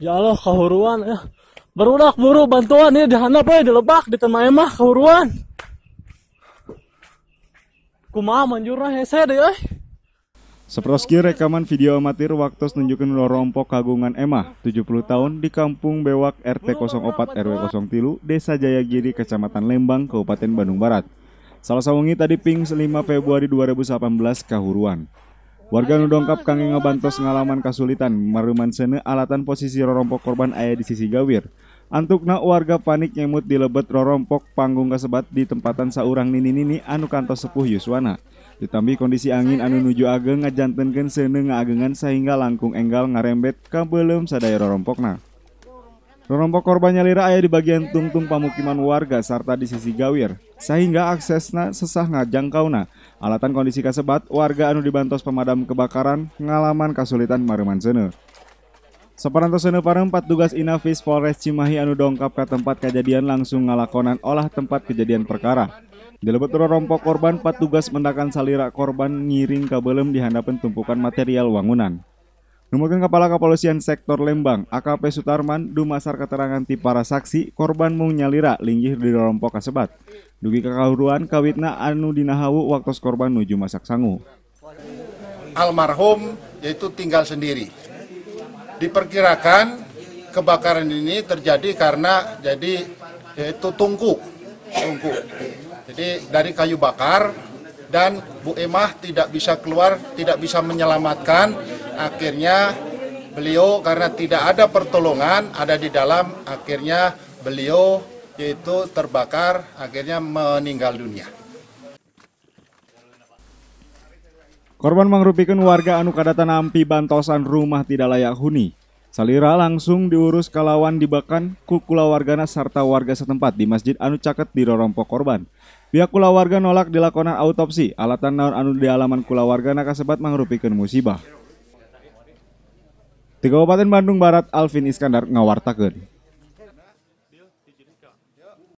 ya Allah kahuruan ya berulak buru bantuan ini dihandap ya, ya. Lebak di tempat mah kehuruan kumaha manjurna ya, hese deh ya. Seperti sekir rekaman video amatir waktu menunjukkan lorompok kagungan Emah, 70 tahun di Kampung Bewak RT 04 RW 03 Desa Jayagiri, Kecamatan Lembang, Kabupaten Bandung Barat. Salah sawengi tadi ping 5 Februari 2018 kahuruan. Warga nu dongkap kangge ngebantos ngalaman kasulitan maruman sene alatan posisi rorompok korban ayah di sisi gawir. Antukna warga panik nyemut di lebet rorompok panggung kasebat di tempatan saurang nini-nini anu kantos sepuh Yuswana. Ditambi kondisi angin anu nuju ageng ngajantenkeun sene agengan sehingga langkung enggal ngarembet kabelum sadaya rorompokna. Kelompok korban nyalira ayah di bagian tungtung pemukiman warga serta di sisi gawir, sehingga aksesna sesah ngajangkauna. Alatan kondisi kasebat, warga anu dibantos pemadam kebakaran ngalaman kesulitan mariman sene. Seperantos sene empat tugas Inafis Polres Cimahi anu dongkap ke tempat kejadian langsung ngalakonan olah tempat kejadian perkara. Di lebet rompok korban, empat tugas mendakan salira korban ngiring kabelem di tumpukan material wangunan. Nomorkan Kepala Kepolisian Sektor Lembang, AKP Sutarman, dumasar keterangan ti para saksi, korban mung nyalira linggih di rompok kasebat. Dugi kekaluruan, kawitna anu dinahawu waktu korban nuju masak sangu. Almarhum yaitu tinggal sendiri. Diperkirakan kebakaran ini terjadi karena jadi yaitu tungku. Tungku. Jadi dari kayu bakar dan Bu Emah tidak bisa keluar, tidak bisa menyelamatkan akhirnya beliau karena tidak ada pertolongan ada di dalam akhirnya beliau yaitu terbakar akhirnya meninggal dunia. Korban mengrupikan warga anu kadatan ampi bantosan rumah tidak layak huni. Salira langsung diurus kalawan dibakan kukula wargana serta warga setempat di masjid anu caket di rorompok korban. Pihak kula warga nolak dilakonan autopsi, alatan naon anu di alaman kula warga nakasebat mangrupikan musibah. Di Kabupaten Bandung Barat Alvin Iskandar ngawartakeun.